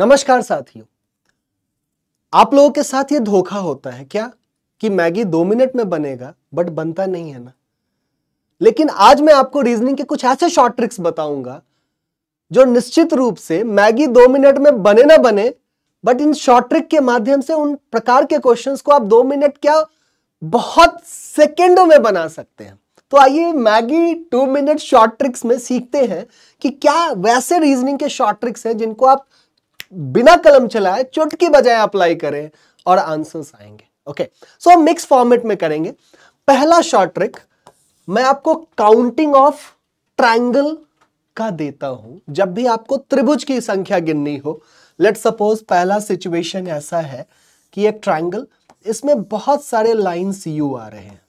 नमस्कार साथियों आप लोगों के साथ ये धोखा होता है क्या कि मैगी दो मिनट में बनेगा बट बनता नहीं है ना लेकिन आज मैं आपको रीजनिंग के कुछ ऐसे शॉर्ट ट्रिक्स बताऊंगा जो निश्चित रूप से मैगी दो मिनट में बने ना बने बट इन शॉर्ट ट्रिक के माध्यम से उन प्रकार के क्वेश्चंस को आप दो मिनट क्या बहुत सेकेंडों में बना सकते हैं तो आइए Maggi two minute short tricks में सीखते हैं कि क्या वैसे रीजनिंग के शॉर्ट ट्रिक्स हैं जिनको आप बिना कलम चलाए चुटकी बजाय अप्लाई करें और आंसर्स आएंगे ओके सो हम मिक्स फॉर्मेट में करेंगे पहला शॉर्ट ट्रिक मैं आपको काउंटिंग ऑफ ट्राइंगल का देता हूं जब भी आपको त्रिभुज की संख्या गिननी हो लेट सपोज पहला सिचुएशन ऐसा है कि एक ट्राइंगल इसमें बहुत सारे लाइंस यू आ रहे हैं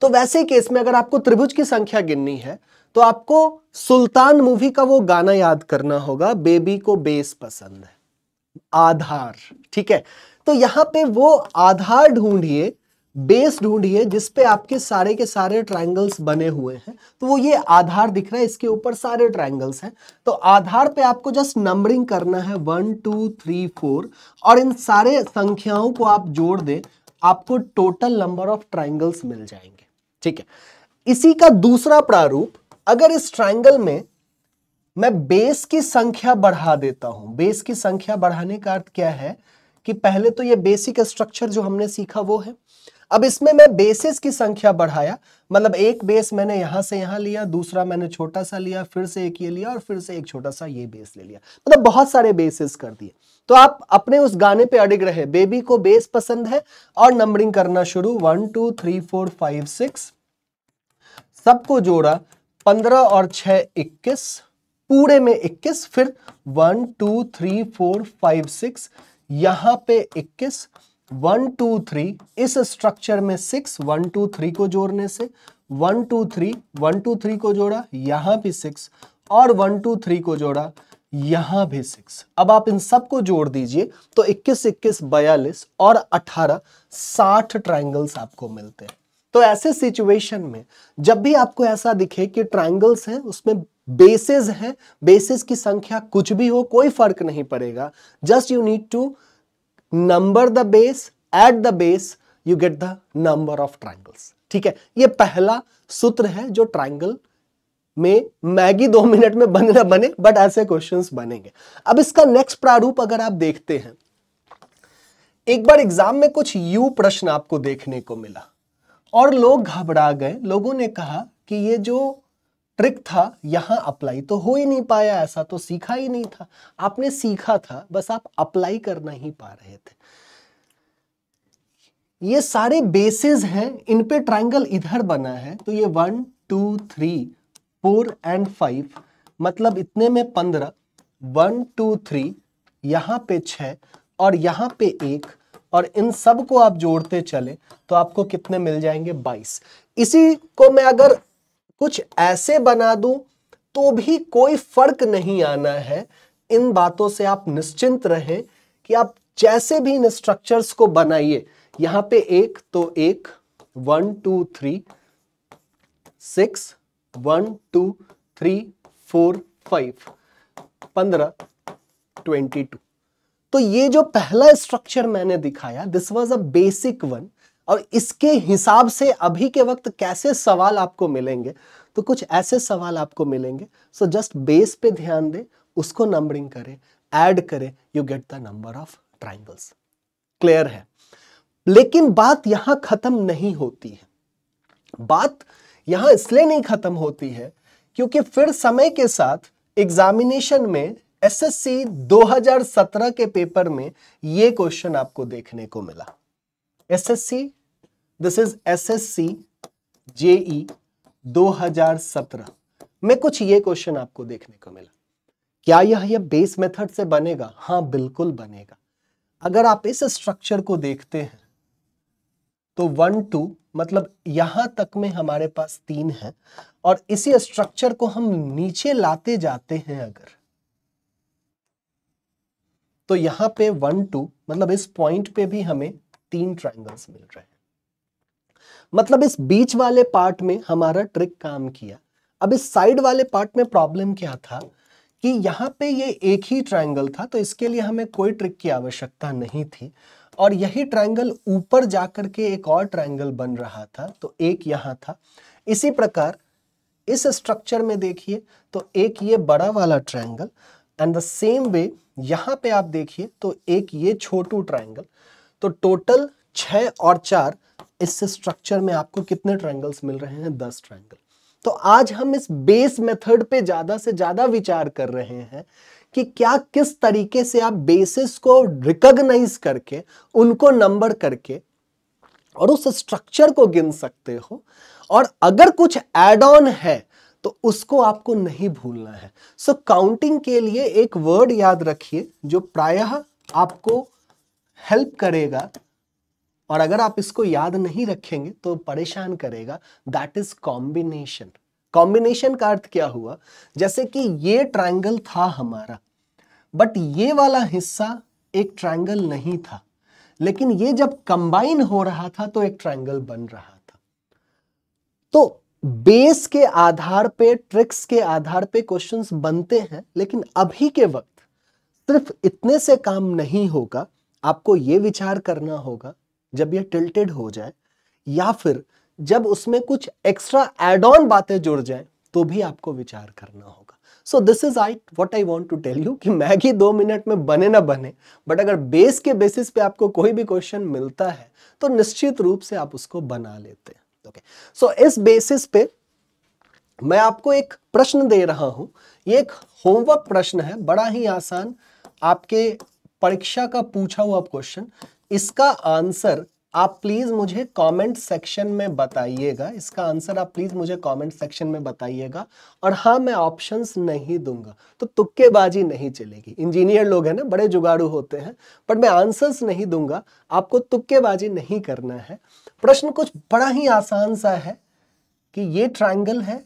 तो वैसे केस में अगर आपको त्रिभुज की संख्या गिननी है तो आपको सुल्तान मूवी का वो गाना याद करना होगा बेबी को बेस पसंद है आधार ठीक है तो यहां पे वो आधार ढूंढिए बेस ढूंढिए जिसपे आपके सारे के सारे ट्रायंगल्स बने हुए हैं तो वो ये आधार दिख रहा है इसके ऊपर सारे ट्रायंगल्स हैं तो आधार पे आपको जस्ट नंबरिंग करना है वन टू थ्री फोर और इन सारे संख्याओं को आप जोड़ दें आपको टोटल नंबर ऑफ ट्राइंगल्स मिल जाएंगे ठीक है इसी का दूसरा प्रारूप अगर इस ट्राइंगल में मैं बेस की संख्या बढ़ा देता हूं बेस की संख्या बढ़ाने का अर्थ क्या है कि पहले तो ये बेसिक स्ट्रक्चर जो हमने सीखा वो है अब इसमें मैं बेसिस की संख्या बढ़ाया मतलब एक बेस मैंने यहां से यहां लिया दूसरा मैंने छोटा सा लिया फिर से एक ये लिया और फिर से एक छोटा सा ये बेस ले लिया मतलब बहुत सारे बेसिस कर दिए तो आप अपने उस गाने पे अडिग रहे बेबी को बेस पसंद है और नंबरिंग करना शुरू one two three four five six सबको जोड़ा पंद्रह और छ इक्कीस पूरे में इक्कीस फिर one two three four five six यहाँ पे इक्कीस वन टू थ्री इस स्ट्रक्चर में सिक्स वन टू थ्री को जोड़ने से one two three one two three को जोड़ा यहाँ भी सिक्स और वन टू थ्री को जोड़ा यहाँ भी सिक्स अब आप इन सबको जोड़ दीजिए तो इक्कीस इक्कीस बयालीस और अट्ठारह साठ ट्राइंगल्स आपको मिलते हैं तो ऐसे सिचुएशन में जब भी आपको ऐसा दिखे कि ट्राइंगल्स हैं उसमें बेसेस हैं बेसिस की संख्या कुछ भी हो कोई फर्क नहीं पड़ेगा just you need to number the base at the base you get the number of triangles ठीक है ये पहला सूत्र है जो ट्राइंगल में मैगी दो मिनट में बन ना बने बट ऐसे क्वेश्चंस बनेंगे अब इसका नेक्स्ट प्रारूप अगर आप देखते हैं एक बार एग्जाम में कुछ यू प्रश्न आपको देखने को मिला और लोग घबरा गए लोगों ने कहा कि ये जो ट्रिक था यहाँ अप्लाई तो हो ही नहीं पाया ऐसा तो सीखा ही नहीं था आपने सीखा था बस आप अप्लाई कर नहीं पा रहे थे ये सारे बेसिस हैं इन पे ट्रायंगल इधर बना है तो ये one two three four and five मतलब इतने में पंद्रह वन टू थ्री यहाँ पे छ और यहां पे एक और इन सब को आप जोड़ते चले तो आपको कितने मिल जाएंगे 22 इसी को मैं अगर कुछ ऐसे बना दूं तो भी कोई फर्क नहीं आना है इन बातों से आप निश्चिंत रहें कि आप जैसे भी इन स्ट्रक्चर्स को बनाइए यहां पे एक तो एक one two three six one two three four five पंद्रह ट्वेंटी टू तो ये जो पहला स्ट्रक्चर मैंने दिखाया this was a basic one और इसके हिसाब से अभी के वक्त कैसे सवाल आपको मिलेंगे तो कुछ ऐसे सवाल आपको मिलेंगे सो जस्ट बेस पे ध्यान दें उसको नंबरिंग करें ऐड करें you get the number of triangles clear है लेकिन बात यहां खत्म नहीं होती है बात यहां इसलिए नहीं खत्म होती है क्योंकि फिर समय के साथ एग्जामिनेशन में एसएससी 2017 के पेपर में यह क्वेश्चन आपको देखने को मिला SSC this is SSC JE 2017 में कुछ ये क्वेश्चन आपको देखने को मिला क्या यह यह बेस मेथड से बनेगा हाँ बिल्कुल बनेगा अगर आप इस स्ट्रक्चर को देखते हैं तो वन टू मतलब यहां तक में हमारे पास तीन है और इसी स्ट्रक्चर को हम नीचे लाते जाते हैं अगर तो यहां पे वन टू मतलब इस पॉइंट पे भी हमें तीन ट्राइंगल्स मिल रहे हैं मतलब इस बीच वाले पार्ट में हमारा ट्रिक काम किया अब इस साइड वाले पार्ट में प्रॉब्लम क्या था कि यहां पे ये एक ही ट्रायंगल था तो इसके लिए हमें कोई ट्रिक की आवश्यकता नहीं थी और यही ट्रायंगल ऊपर जाकर के एक और ट्रायंगल बन रहा था तो एक यहां था इसी प्रकार इस स्ट्रक्चर में देखिए तो एक ये बड़ा वाला triangle and the same way यहां पे आप देखिए तो एक ये छोटू ट्राइंगल तो टोटल छह और चार इस स्ट्रक्चर में आपको कितने ट्राइंगल्स मिल रहे हैं दस ट्राइंगल तो आज हम इस बेस मेथड पे ज़्यादा से ज़्यादा विचार कर रहे हैं कि क्या किस तरीके से आप बेसिस को रिकॉग्नाइज करके उनको नंबर करके और उस स्ट्रक्चर को गिन सकते हो और अगर कुछ एड ऑन है तो उसको आपको नहीं भूलना है सो so, काउंटिंग के लिए एक वर्ड याद रखिए जो प्रायः आपको हेल्प करेगा और अगर आप इसको याद नहीं रखेंगे तो परेशान करेगा दैट इज कॉम्बिनेशन कॉम्बिनेशन का अर्थ क्या हुआ जैसे कि ये ट्रायंगल था हमारा बट ये वाला हिस्सा एक ट्रायंगल नहीं था लेकिन ये जब कंबाइन हो रहा था तो एक ट्रायंगल बन रहा था तो बेस के आधार पे ट्रिक्स के आधार पे क्वेश्चंस बनते हैं लेकिन अभी के वक्त सिर्फ इतने से काम नहीं होगा आपको ये विचार करना होगा जब ये टिल्टेड हो जाए या फिर जब उसमें कुछ एक्स्ट्रा एड ऑन बातें जुड़ जाए तो भी आपको विचार करना होगा so this is I what I want to tell you कि मैगी दो मिनट में बने ना बने बट अगर बेस के बेसिस पे आपको कोई भी क्वेश्चन मिलता है तो निश्चित रूप से आप उसको बना लेते हैं ओके सो इस बेसिस पे मैं आपको एक प्रश्न दे रहा हूं ये एक होमवर्क प्रश्न है बड़ा ही आसान आपके परीक्षा का पूछा हुआ क्वेश्चन इसका आंसर आप प्लीज मुझे कमेंट सेक्शन में बताइएगा इसका आंसर आप प्लीज मुझे कमेंट सेक्शन में बताइएगा और हाँ मैं ऑप्शंस नहीं दूंगा तो तुक्केबाजी नहीं चलेगी इंजीनियर लोग हैं ना बड़े जुगाड़ू होते हैं बट मैं आंसर्स नहीं दूंगा आपको तुक्केबाजी नहीं करना है प्रश्न कुछ बड़ा ही आसान सा है कि ये ट्रायंगल है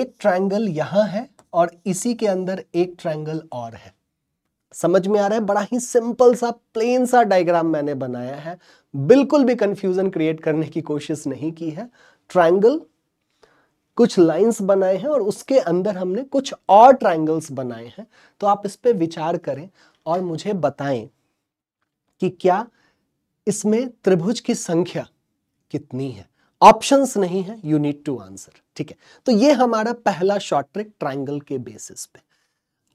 एक ट्रायंगल यहां है और इसी के अंदर एक ट्रायंगल और है समझ में आ रहा है बड़ा ही सिंपल सा प्लेन सा डायग्राम मैंने बनाया है बिल्कुल भी कंफ्यूजन क्रिएट करने की कोशिश नहीं की है ट्रायंगल कुछ लाइंस बनाए हैं और उसके अंदर हमने कुछ और ट्रायंगल्स बनाए हैं तो आप इस पर विचार करें और मुझे बताएं कि क्या इसमें त्रिभुज की संख्या कितनी है ऑप्शंस नहीं है यू नीड टू आंसर ठीक है तो ये हमारा पहला शॉर्ट ट्रिक ट्राइंगल के बेसिस पे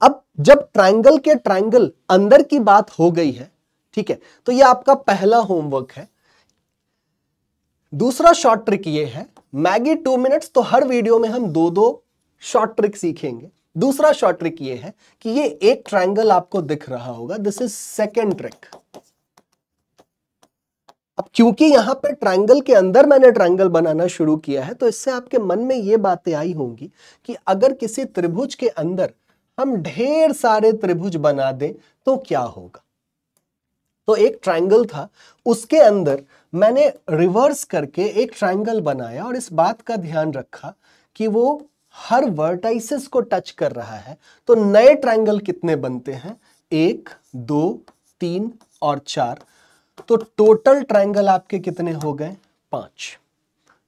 अब जब ट्राइंगल के ट्राइंगल अंदर की बात हो गई है ठीक है तो ये आपका पहला होमवर्क है दूसरा शॉर्ट ट्रिक ये है मैगी टू मिनट्स तो हर वीडियो में हम दो दो शॉर्ट ट्रिक सीखेंगे दूसरा शॉर्ट ट्रिक ये है कि ये एक ट्राइंगल आपको दिख रहा होगा दिस इज सेकेंड ट्रिक अब क्योंकि यहां पे ट्रायंगल के अंदर मैंने ट्रायंगल बनाना शुरू किया है तो इससे आपके मन में ये बातें आई होंगी कि अगर किसी त्रिभुज के अंदर हम ढेर सारे त्रिभुज बना दें तो क्या होगा तो एक ट्रायंगल था उसके अंदर मैंने रिवर्स करके एक ट्रायंगल बनाया और इस बात का ध्यान रखा कि वो हर वर्टाइसिस को टच कर रहा है तो नए ट्रायंगल कितने बनते हैं एक दो तीन और चार तो टोटल ट्रायंगल आपके कितने हो गए पांच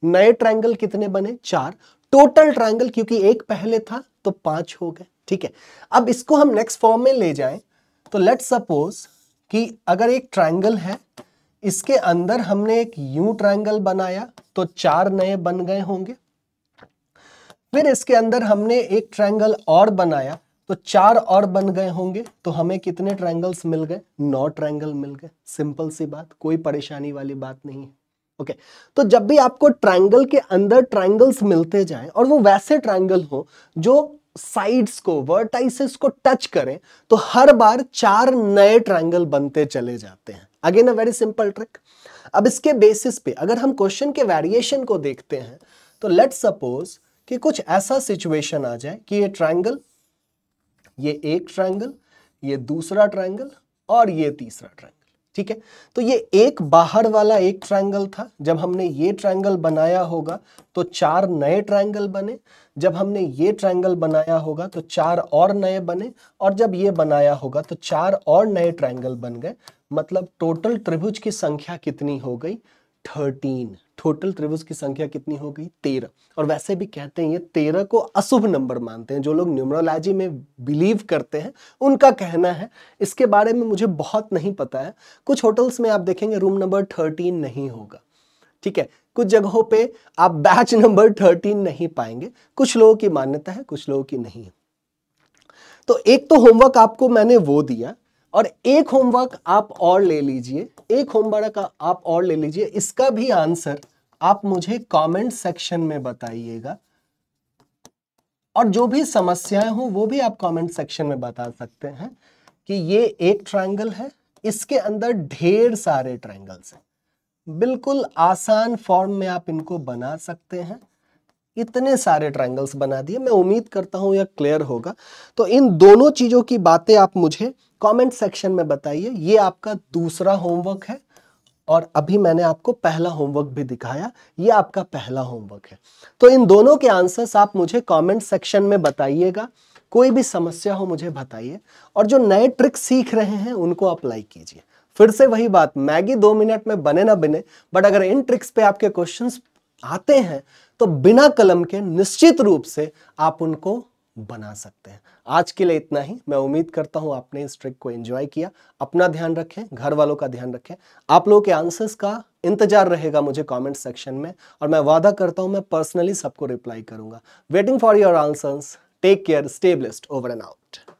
नए ट्रायंगल कितने बने चार टोटल ट्रायंगल क्योंकि एक पहले था तो पांच हो गए ठीक है अब इसको हम नेक्स्ट फॉर्म में ले जाएं तो लेट सपोज कि अगर एक ट्रायंगल है इसके अंदर हमने एक यू ट्रायंगल बनाया तो चार नए बन गए होंगे फिर इसके अंदर हमने एक ट्रायंगल और बनाया तो चार और बन गए होंगे तो हमें कितने ट्रायंगल्स मिल गए नौ ट्रायंगल मिल गए सिंपल सी बात कोई परेशानी वाली बात नहीं है ओके okay. तो जब भी आपको ट्रायंगल के अंदर ट्रायंगल्स मिलते जाएं और वो वैसे ट्रायंगल हो जो साइड्स को वर्टाइसिस को टच करें तो हर बार चार नए ट्रायंगल बनते चले जाते हैं again a very simple trick अब इसके बेसिस पे अगर हम क्वेश्चन के वेरिएशन को देखते हैं तो लेट सपोज कि कुछ ऐसा सिचुएशन आ जाए कि ये ट्रायंगल ये एक ट्राइंगल ये दूसरा ट्राइंगल और ये तीसरा ट्राइंगल ठीक है तो ये एक बाहर वाला एक ट्रायंगल था जब हमने ये ट्रायंगल बनाया होगा तो चार नए ट्रायंगल बने जब हमने ये ट्रायंगल बनाया होगा तो चार और नए बने और जब ये बनाया होगा तो चार और नए ट्रायंगल बन गए मतलब टोटल त्रिभुज की संख्या कितनी हो गई थर्टीन टोटल त्रिभुज की संख्या कितनी हो गई तेरह और वैसे भी कहते हैं ये तेरह को अशुभ नंबर मानते हैं जो लोग न्यूमरोलॉजी में बिलीव करते हैं उनका कहना है इसके बारे में मुझे बहुत नहीं पता है कुछ होटल्स में आप देखेंगे रूम नंबर थर्टीन नहीं होगा ठीक है कुछ जगहों पे आप बैच नंबर थर्टीन नहीं पाएंगे कुछ लोगों की मान्यता है कुछ लोगों की नहीं है तो एक तो होमवर्क आपको मैंने वो दिया और एक होमवर्क आप और ले लीजिए एक होमवर्क आप और ले लीजिए इसका भी आंसर आप मुझे कमेंट सेक्शन में बताइएगा और जो भी समस्याएं हो वो भी आप कमेंट सेक्शन में बता सकते हैं कि ये एक ट्रायंगल है इसके अंदर ढेर सारे ट्रायंगल्स हैं बिल्कुल आसान फॉर्म में आप इनको बना सकते हैं इतने सारे ट्रायंगल्स बना दिए मैं उम्मीद करता हूं यह क्लियर होगा तो इन दोनों चीज़ों की बातें आप मुझे कमेंट सेक्शन में बताइए ये आपका दूसरा होमवर्क है और अभी मैंने आपको पहला होमवर्क भी दिखाया ये आपका पहला होमवर्क है तो इन दोनों के आंसर्स आप मुझे कमेंट सेक्शन में बताइएगा कोई भी समस्या हो मुझे बताइए और जो नए ट्रिक सीख रहे हैं उनको अप्लाई कीजिए फिर से वही बात मैगी दो मिनट में बने ना बने बट अगर इन ट्रिक्स पे आपके क्वेश्चंस आते हैं तो बिना कलम के निश्चित रूप से आप उनको बना सकते हैं आज के लिए इतना ही मैं उम्मीद करता हूं आपने इस ट्रिक को एंजॉय किया अपना ध्यान रखें घर वालों का ध्यान रखें आप लोगों के आंसर्स का इंतजार रहेगा मुझे कमेंट सेक्शन में और मैं वादा करता हूं मैं पर्सनली सबको रिप्लाई करूंगा waiting for your answers take care stay blessed over and out